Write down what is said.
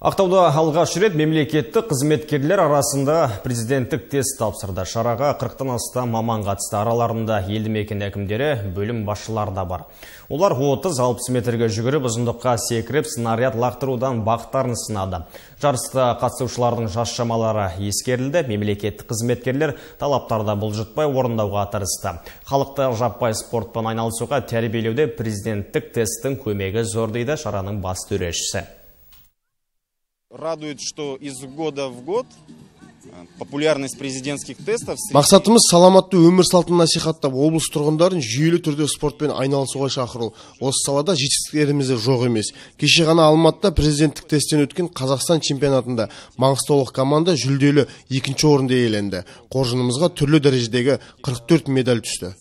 Ақтауда алғаш рет мемлекеттік қызметкерлер арасында президенттік тест тапсырды. Шараға 40-тан астам маман қатысты. Араларында елді мекен әкімдері, бөлім басшылары бар. Олар 30-60 метрге жүгіріп, ұзындыққа секіріп, снаряд лақтырудан бақтарын сынады. Жарыста қатысушылардың жас шамалары ескерілді. Мемлекеттік қызметкерлер талаптарда бұлжытпай орындауға тырысты. Халықты жаппай спортпен айналысуға тәрбиелеуде президенттік тесттің көмегі зор дейді шараның бас төрешісі радует что из года в год э, популярность президентских тестов мақсатымыз саламатты өмір салтын насихаттап облыс тұрғындарын жүйелі түрде спортпен айналысуға шақыру осы салада жетістіктеріміз де жоқ емес кеше ғана алматыда президенттік тестен өткен қазақстан чемпионатында маңғыстаулық команда жүлделі екінші орынды иеленді қоржынымызға түрлі дәрежедегі 44 медаль түсті